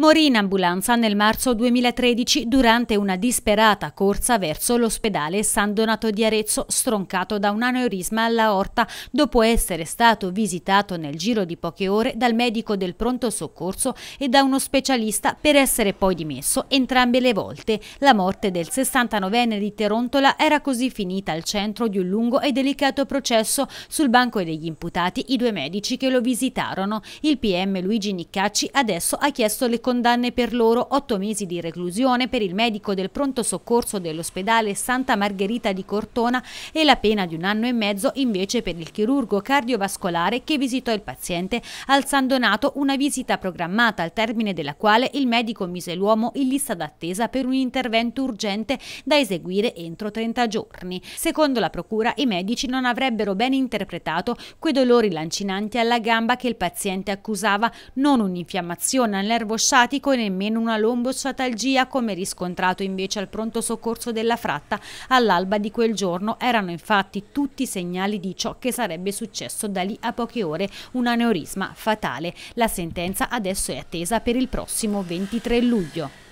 morì in ambulanza nel marzo 2013 durante una disperata corsa verso l'ospedale San Donato di Arezzo, stroncato da un aneurisma alla orta, dopo essere stato visitato nel giro di poche ore dal medico del pronto soccorso e da uno specialista per essere poi dimesso entrambe le volte. La morte del 69enne di Terontola era così finita al centro di un lungo e delicato processo sul banco degli imputati i due medici che lo visitarono. Il PM Luigi Niccacci adesso ha chiesto le condizioni condanne per loro, 8 mesi di reclusione per il medico del pronto soccorso dell'ospedale Santa Margherita di Cortona e la pena di un anno e mezzo invece per il chirurgo cardiovascolare che visitò il paziente al San Donato una visita programmata al termine della quale il medico mise l'uomo in lista d'attesa per un intervento urgente da eseguire entro 30 giorni. Secondo la procura i medici non avrebbero ben interpretato quei dolori lancinanti alla gamba che il paziente accusava, non un'infiammazione al nervo scelto sciatico e nemmeno una lombosciatalgia come riscontrato invece al pronto soccorso della fratta all'alba di quel giorno. Erano infatti tutti segnali di ciò che sarebbe successo da lì a poche ore, un aneurisma fatale. La sentenza adesso è attesa per il prossimo 23 luglio.